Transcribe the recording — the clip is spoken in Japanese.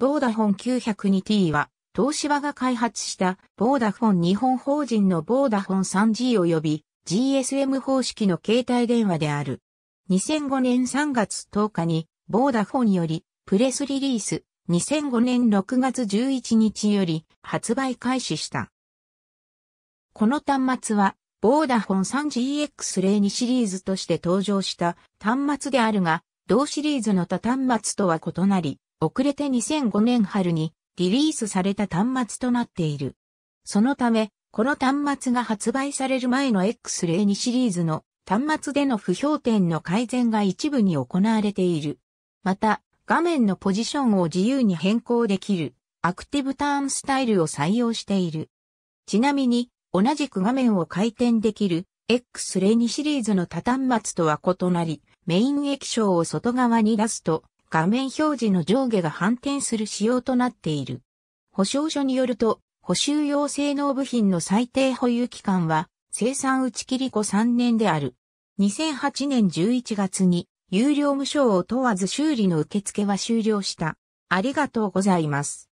ボーダフォン 902T は、東芝が開発したボーダフォン日本法人のボーダフォン 3G 及び GSM 方式の携帯電話である。2005年3月10日にボーダフォンよりプレスリリース2005年6月11日より発売開始した。この端末はボーダフォン 3GX02 シリーズとして登場した端末であるが、同シリーズの他端末とは異なり、遅れて2005年春にリリースされた端末となっている。そのため、この端末が発売される前の X02 シリーズの端末での不評点の改善が一部に行われている。また、画面のポジションを自由に変更できるアクティブターンスタイルを採用している。ちなみに、同じく画面を回転できる X02 シリーズの多端末とは異なり、メイン液晶を外側に出すと画面表示の上下が反転する仕様となっている。保証書によると、補修用性能部品の最低保有期間は生産打ち切り後3年である。2008年11月に有料無償を問わず修理の受付は終了した。ありがとうございます。